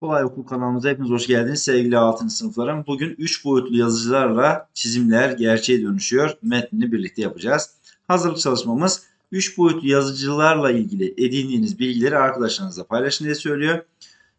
Kolay Okul kanalımıza hepiniz hoş geldiniz sevgili 6. sınıflarım. Bugün 3 boyutlu yazıcılarla çizimler gerçeğe dönüşüyor. Metnini birlikte yapacağız. Hazırlık çalışmamız 3 boyutlu yazıcılarla ilgili edindiğiniz bilgileri arkadaşlarınızla paylaşın diye söylüyor.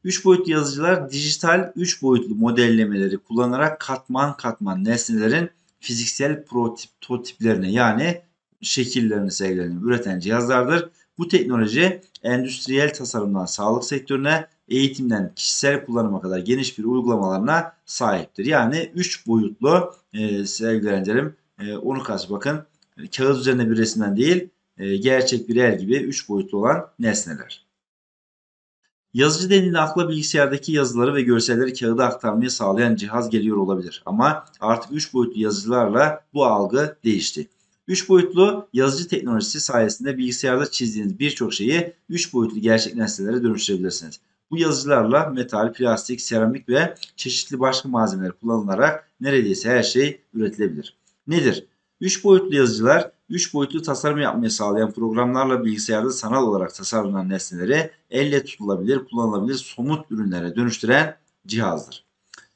3 boyutlu yazıcılar dijital 3 boyutlu modellemeleri kullanarak katman katman nesnelerin fiziksel prototiplerine yani şekillerini, sayılarını üreten cihazlardır. Bu teknoloji endüstriyel tasarımdan sağlık sektörüne, eğitimden kişisel kullanıma kadar geniş bir uygulamalarına sahiptir. Yani 3 boyutlu e, sevgili öğrencilerim e, onu kas bakın kağıt üzerinde bir resimden değil e, gerçek bir el gibi 3 boyutlu olan nesneler. Yazıcı denildiğinde akla bilgisayardaki yazıları ve görselleri kağıda aktarmayı sağlayan cihaz geliyor olabilir. Ama artık 3 boyutlu yazıcılarla bu algı değişti. 3 boyutlu yazıcı teknolojisi sayesinde bilgisayarda çizdiğiniz birçok şeyi 3 boyutlu gerçek nesnelere dönüştürebilirsiniz. Bu yazıcılarla metal, plastik, seramik ve çeşitli başka malzemeler kullanılarak neredeyse her şey üretilebilir. Nedir? 3 boyutlu yazıcılar 3 boyutlu tasarım yapmayı sağlayan programlarla bilgisayarda sanal olarak tasarlanan nesneleri elle tutulabilir, kullanılabilir somut ürünlere dönüştüren cihazdır.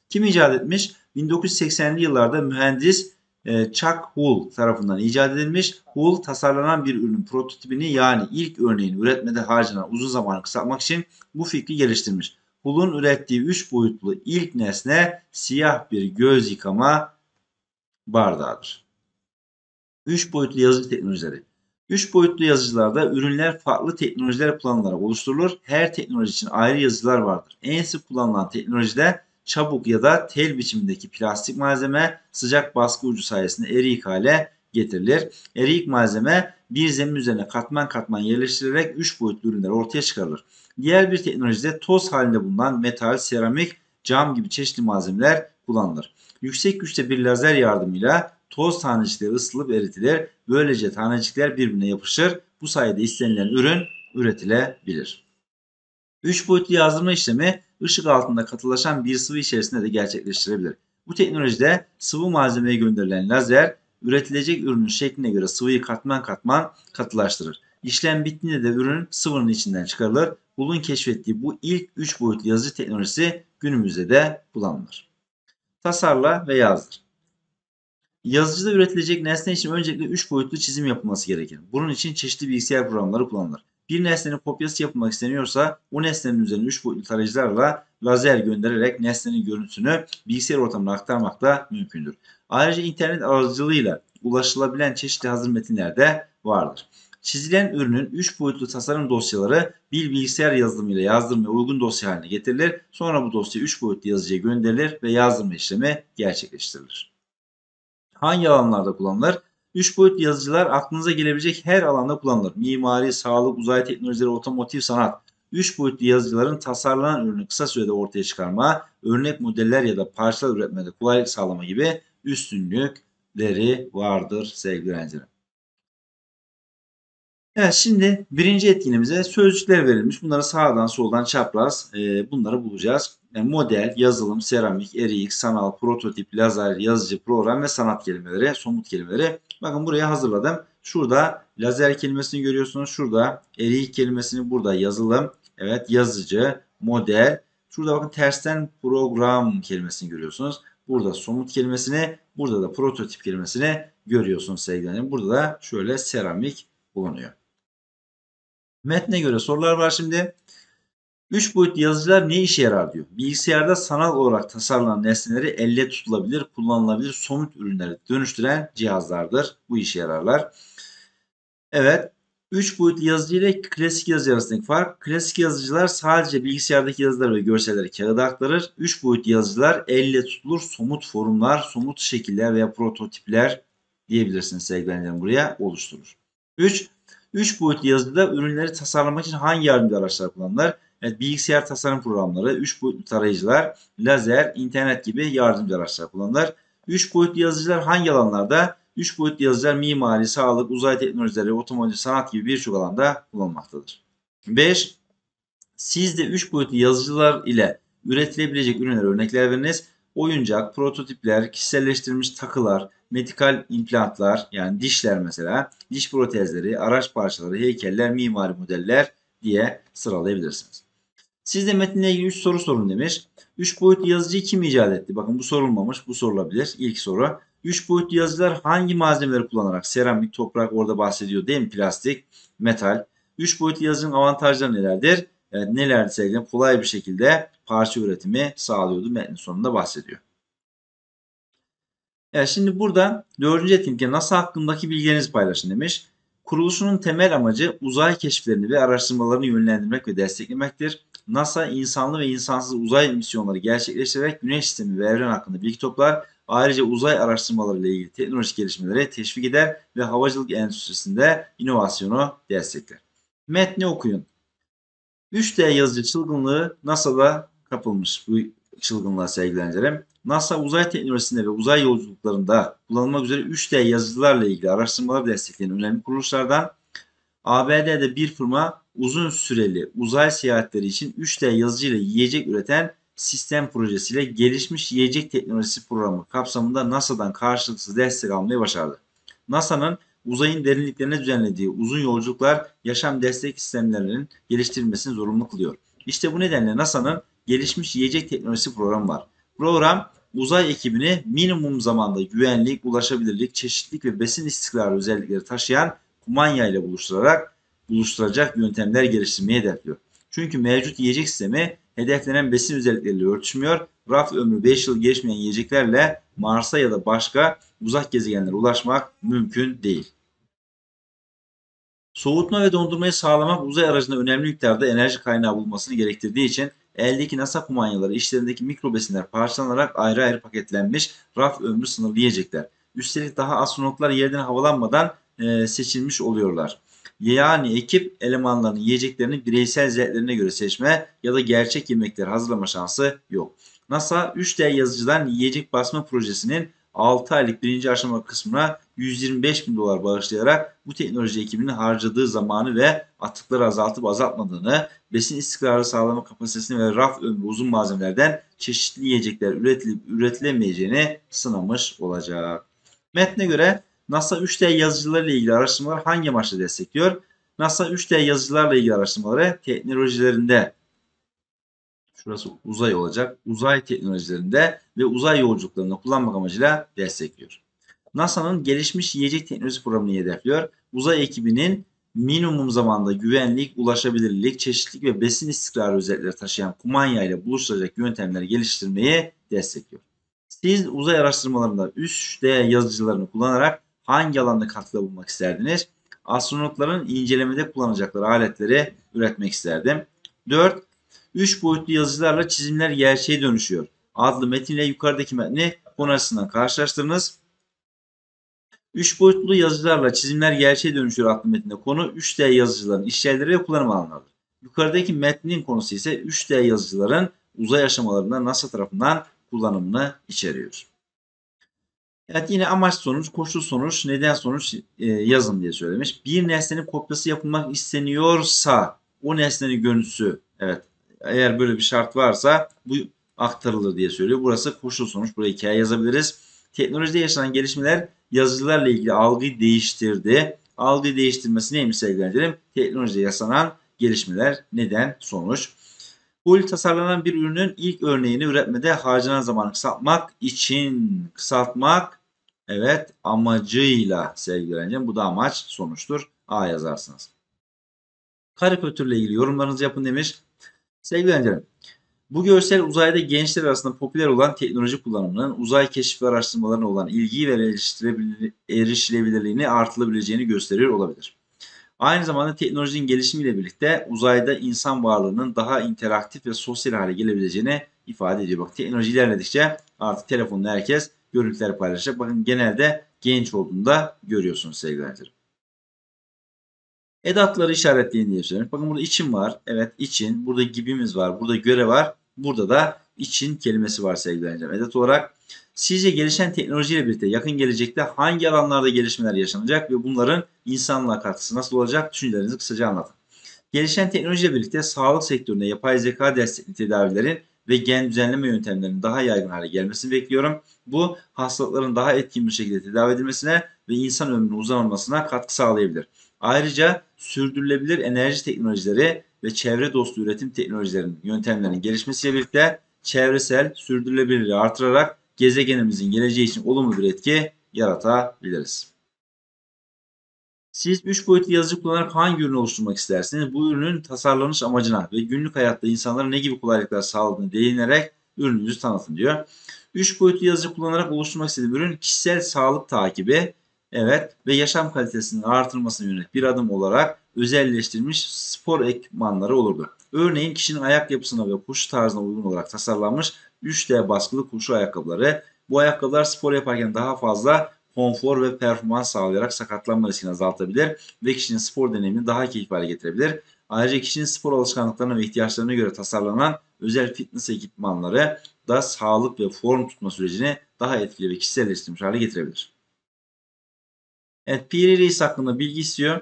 Kim icat etmiş? 1980'li yıllarda mühendis ee, Chuck Hull tarafından icat edilmiş. Hull tasarlanan bir ürünün prototipini yani ilk örneğini üretmede harcanan uzun zamanı kısaltmak için bu fikri geliştirmiş. Hull'un ürettiği 3 boyutlu ilk nesne siyah bir göz yıkama bardağıdır. 3 boyutlu yazıcı teknolojileri. 3 boyutlu yazıcılarda ürünler farklı teknolojiler kullanılarak oluşturulur. Her teknoloji için ayrı yazıcılar vardır. En sık kullanılan teknolojide çabuk ya da tel biçimindeki plastik malzeme sıcak baskı ucu sayesinde eriyik hale getirilir. Eriyik malzeme bir zemin üzerine katman katman yerleştirilerek 3 boyutlu ürünler ortaya çıkarılır. Diğer bir teknolojide toz halinde bulunan metal, seramik, cam gibi çeşitli malzemeler kullanılır. Yüksek güçte bir lazer yardımıyla toz tanecikleri ısıtılıp eritilir. Böylece tanecikler birbirine yapışır. Bu sayede istenilen ürün üretilebilir. 3 boyutlu yazdırma işlemi ışık altında katılaşan bir sıvı içerisinde de gerçekleştirebilir. Bu teknolojide sıvı malzemeye gönderilen lazer üretilecek ürünün şekline göre sıvıyı katman katman katılaştırır. İşlem bittiğinde de ürün sıvının içinden çıkarılır. Bulun keşfettiği bu ilk 3 boyutlu yazıcı teknolojisi günümüzde de kullanılır. Tasarla ve yazdır. Yazıcıda üretilecek nesne için öncelikle 3 boyutlu çizim yapılması gerekir. Bunun için çeşitli bilgisayar programları kullanılır bir nesnenin kopyası yapmak isteniyorsa o nesnenin üzerine 3 boyutlu tarayıcılarla lazer göndererek nesnenin görüntüsünü bilgisayar ortamına aktarmak da mümkündür. Ayrıca internet aracılığıyla ulaşılabilen çeşitli hazır metinler de vardır. Çizilen ürünün 3 boyutlu tasarım dosyaları bir bilgisayar yazılımıyla yazdırmaya uygun dosya haline getirilir. Sonra bu dosya 3 boyutlu yazıcıya gönderilir ve yazdırma işlemi gerçekleştirilir. Hangi alanlarda kullanılır? 3 boyutlu yazıcılar aklınıza gelebilecek her alanda kullanılır. Mimari, sağlık, uzay teknolojileri, otomotiv, sanat. 3 boyutlu yazıcıların tasarlanan ürünü kısa sürede ortaya çıkarma, örnek modeller ya da parçalar üretmede kolaylık sağlama gibi üstünlükleri vardır sevgili öğrencilerim. Evet şimdi birinci etkinimize sözcükler verilmiş. Bunları sağdan soldan çapraz e, bunları bulacağız. Yani e, model, yazılım, seramik, eriyik, sanal, prototip, lazer, yazıcı, program ve sanat kelimeleri, somut kelimeleri. Bakın buraya hazırladım. Şurada lazer kelimesini görüyorsunuz. Şurada eriyik kelimesini burada yazılım. Evet yazıcı, model. Şurada bakın tersten program kelimesini görüyorsunuz. Burada somut kelimesini, burada da prototip kelimesini görüyorsunuz sevgilerim. Burada da şöyle seramik bulunuyor. Metne göre sorular var şimdi. 3 boyut yazıcılar ne işe yarar diyor. Bilgisayarda sanal olarak tasarlanan nesneleri elle tutulabilir, kullanılabilir somut ürünlere dönüştüren cihazlardır. Bu işe yararlar. Evet. 3 boyutlu yazıcı ile klasik yazıcı arasındaki fark. Klasik yazıcılar sadece bilgisayardaki yazıları ve görselleri kağıda aktarır. 3 boyut yazıcılar elle tutulur somut formlar, somut şekiller veya prototipler diyebilirsiniz sevgili buraya oluşturur. 3. 3 boyutlu yazıcıda ürünleri tasarlamak için hangi yardımcı araçlar kullanılır? Evet, bilgisayar tasarım programları, 3 boyutlu tarayıcılar, lazer, internet gibi yardımcı araçlar kullanılır. 3 boyutlu yazıcılar hangi alanlarda? 3 boyutlu yazıcılar mimari, sağlık, uzay teknolojileri, otomotiv, sanat gibi birçok alanda kullanılmaktadır. 5. Siz de 3 boyutlu yazıcılar ile üretilebilecek ürünler örnekler veriniz. Oyuncak, prototipler, kişiselleştirilmiş takılar, medikal implantlar yani dişler mesela, diş protezleri, araç parçaları, heykeller, mimari modeller diye sıralayabilirsiniz. Siz de metinle ilgili 3 soru sorun demiş. 3 boyutlu yazıcıyı kim icat etti? Bakın bu sorulmamış. Bu sorulabilir. İlk soru. 3 boyutlu yazıcılar hangi malzemeleri kullanarak? Seramik, toprak orada bahsediyor değil mi? Plastik, metal. 3 boyutlu yazıcının avantajları nelerdir? Evet, nelerdi sevgilim? Kolay bir şekilde parça üretimi sağlıyordu. Metnin sonunda bahsediyor. Evet, şimdi burada 4. etkinlikte NASA hakkındaki bilgilerinizi paylaşın demiş. Kuruluşunun temel amacı uzay keşiflerini ve araştırmalarını yönlendirmek ve desteklemektir. NASA insanlı ve insansız uzay misyonları gerçekleştirerek güneş sistemi ve evren hakkında bilgi toplar. Ayrıca uzay araştırmaları ile ilgili teknolojik gelişmeleri teşvik eder ve havacılık endüstrisinde inovasyonu destekler. Metni okuyun. 3D yazıcı çılgınlığı NASA'da kapılmış bu çılgınlığa sevgilencerim. NASA uzay teknolojisinde ve uzay yolculuklarında kullanılmak üzere 3D yazıcılarla ilgili araştırmaları destekleyen önemli kuruluşlardan ABD'de bir firma uzun süreli uzay seyahatleri için 3D yazıcıyla yiyecek üreten sistem projesiyle gelişmiş yiyecek teknolojisi programı kapsamında NASA'dan karşılıksız destek almayı başardı. NASA'nın uzayın derinliklerine düzenlediği uzun yolculuklar yaşam destek sistemlerinin geliştirilmesini zorunlu kılıyor. İşte bu nedenle NASA'nın gelişmiş yiyecek teknolojisi programı var. Program uzay ekibini minimum zamanda güvenlik, ulaşabilirlik, çeşitlilik ve besin istikrarı özellikleri taşıyan kumanya ile buluşturarak buluşturacak yöntemler geliştirmeyi hedefliyor. Çünkü mevcut yiyecek sistemi hedeflenen besin özellikleriyle örtüşmüyor. Raf ömrü 5 yıl geçmeyen yiyeceklerle Mars'a ya da başka uzak gezegenlere ulaşmak mümkün değil. Soğutma ve dondurmayı sağlamak uzay aracında önemli miktarda enerji kaynağı bulmasını gerektirdiği için eldeki NASA kumanyaları işlerindeki mikrobesinler parçalanarak ayrı ayrı paketlenmiş raf ömrü sınırlı yiyecekler. Üstelik daha astronotlar yerden havalanmadan e, seçilmiş oluyorlar. Yani ekip elemanlarının yiyeceklerini bireysel zevklerine göre seçme ya da gerçek yemekler hazırlama şansı yok. NASA 3D yazıcıdan yiyecek basma projesinin 6 aylık birinci aşama kısmına 125 bin dolar bağışlayarak bu teknoloji ekibinin harcadığı zamanı ve atıkları azaltıp azaltmadığını, besin istikrarı sağlama kapasitesini ve raf ömrü uzun malzemelerden çeşitli yiyecekler üretilip üretilemeyeceğini sınamış olacak. Metne göre NASA 3D yazıcılarıyla ilgili araştırmalar hangi amaçla destekliyor? NASA 3D yazıcılarla ilgili araştırmaları teknolojilerinde şurası uzay olacak. Uzay teknolojilerinde ve uzay yolculuklarında kullanmak amacıyla destekliyor. NASA'nın gelişmiş yiyecek teknolojisi programını hedefliyor. Uzay ekibinin minimum zamanda güvenlik, ulaşabilirlik, çeşitlilik ve besin istikrarı özellikleri taşıyan kumanya ile buluşturacak yöntemleri geliştirmeyi destekliyor. Siz uzay araştırmalarında 3D yazıcılarını kullanarak hangi alanda katkıda bulunmak isterdiniz? Astronotların incelemede kullanacakları aletleri üretmek isterdim. 4. 3 boyutlu yazıcılarla çizimler gerçeğe dönüşüyor. Adlı metinle yukarıdaki metni konu açısından karşılaştırınız. 3 boyutlu yazıcılarla çizimler gerçeğe dönüşüyor adlı metinde konu 3D yazıcıların işlevleri ve kullanım alanlarıdır. Yukarıdaki metnin konusu ise 3D yazıcıların uzay aşamalarında NASA tarafından kullanımını içeriyor. Evet yine amaç sonuç, koşul sonuç, neden sonuç e, yazın diye söylemiş. Bir nesnenin kopyası yapılmak isteniyorsa o nesnenin görüntüsü evet eğer böyle bir şart varsa bu aktarılır diye söylüyor. Burası koşul sonuç. Buraya hikaye yazabiliriz. Teknolojide yaşanan gelişmeler yazıcılarla ilgili algıyı değiştirdi. Algıyı değiştirmesi neymiş sevgilerim? Teknolojide yaşanan gelişmeler neden sonuç? Hul tasarlanan bir ürünün ilk örneğini üretmede harcanan zamanı kısaltmak için kısaltmak Evet amacıyla sevgili öğrencim. Bu da amaç sonuçtur. A yazarsınız. Karikatürle ilgili yorumlarınızı yapın demiş. Sevgili öğrencilerim. Bu görsel uzayda gençler arasında popüler olan teknoloji kullanımının uzay keşif ve araştırmalarına olan ilgi ve erişilebilirliğini artılabileceğini gösteriyor olabilir. Aynı zamanda teknolojinin gelişimiyle birlikte uzayda insan varlığının daha interaktif ve sosyal hale gelebileceğini ifade ediyor. Bak teknoloji ilerledikçe artık telefonla herkes görüntüler paylaşacak. Bakın genelde genç olduğunda görüyorsunuz sevgili Edatları işaretleyin diye söylemiş. Bakın burada için var. Evet için. Burada gibimiz var. Burada göre var. Burada da için kelimesi var sevgili Edat olarak sizce gelişen teknolojiyle birlikte yakın gelecekte hangi alanlarda gelişmeler yaşanacak ve bunların insanla katkısı nasıl olacak düşüncelerinizi kısaca anlatın. Gelişen teknolojiyle birlikte sağlık sektöründe yapay zeka destekli tedavilerin ve gen düzenleme yöntemlerinin daha yaygın hale gelmesini bekliyorum. Bu hastalıkların daha etkin bir şekilde tedavi edilmesine ve insan ömrünün uzanmasına katkı sağlayabilir. Ayrıca sürdürülebilir enerji teknolojileri ve çevre dostu üretim teknolojilerinin yöntemlerinin gelişmesiyle birlikte çevresel sürdürülebilirliği artırarak gezegenimizin geleceği için olumlu bir etki yaratabiliriz. Siz 3 boyutlu yazıcı kullanarak hangi ürünü oluşturmak istersiniz? Bu ürünün tasarlanış amacına ve günlük hayatta insanlara ne gibi kolaylıklar sağladığını değinerek ürününüzü tanıtın diyor. 3 boyutlu yazıcı kullanarak oluşturmak istediğim ürün kişisel sağlık takibi evet ve yaşam kalitesinin artırılmasına yönelik bir adım olarak özelleştirilmiş spor ekipmanları olurdu. Örneğin kişinin ayak yapısına ve koşu tarzına uygun olarak tasarlanmış 3D baskılı koşu ayakkabıları. Bu ayakkabılar spor yaparken daha fazla konfor ve performans sağlayarak sakatlanma riskini azaltabilir ve kişinin spor deneyimini daha keyifli hale getirebilir. Ayrıca kişinin spor alışkanlıklarına ve ihtiyaçlarına göre tasarlanan özel fitness ekipmanları da sağlık ve form tutma sürecini daha etkili ve kişiselleştirilmiş hale getirebilir. Evet, Piri Reis hakkında bilgi istiyor.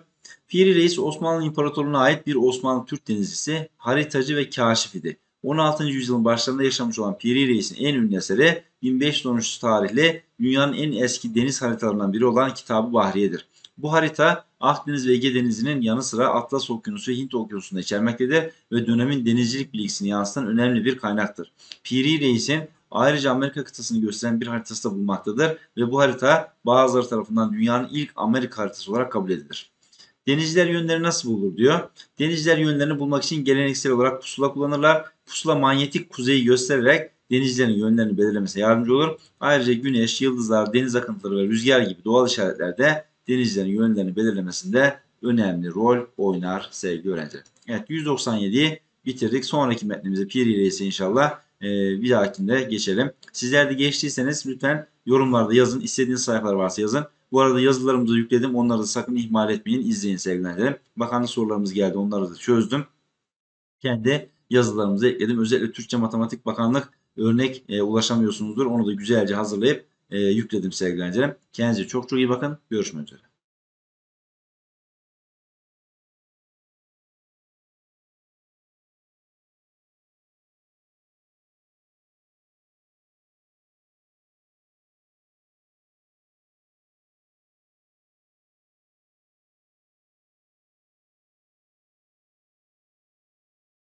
Piri Reis Osmanlı İmparatorluğu'na ait bir Osmanlı Türk denizcisi, haritacı ve kaşif idi. 16. yüzyılın başlarında yaşamış olan Piri Reis'in en ünlü eseri 1513 tarihli dünyanın en eski deniz haritalarından biri olan Kitabı Bahriye'dir. Bu harita Akdeniz ve Ege Denizi'nin yanı sıra Atlas Okyanusu ve Hint Okyanusu'nu içermektedir ve dönemin denizcilik bilgisini yansıtan önemli bir kaynaktır. Piri Reis'in ayrıca Amerika kıtasını gösteren bir haritası da bulunmaktadır ve bu harita bazıları tarafından dünyanın ilk Amerika haritası olarak kabul edilir. Denizciler yönleri nasıl bulur diyor. Denizciler yönlerini bulmak için geleneksel olarak pusula kullanırlar. Pusula manyetik kuzeyi göstererek Denizlerin yönlerini belirlemesine yardımcı olur. Ayrıca güneş, yıldızlar, deniz akıntıları ve rüzgar gibi doğal işaretler de denizlerin yönlerini belirlemesinde önemli rol oynar sevgili öğrenciler. Evet 197'yi bitirdik. Sonraki metnimize pir ile inşallah e, bir dahakinde geçelim. Sizler de geçtiyseniz lütfen yorumlarda yazın. İstediğiniz sayfalar varsa yazın. Bu arada yazılarımızı yükledim. Onları da sakın ihmal etmeyin. İzleyin sevgili öğrencilerim. Bakanlık sorularımız geldi. Onları da çözdüm. Kendi yazılarımızı ekledim. Özellikle Türkçe Matematik Bakanlık örnek e, ulaşamıyorsunuzdur. Onu da güzelce hazırlayıp e, yükledim sevgili öğrencilerim. Kendinize çok çok iyi bakın. Görüşmek üzere.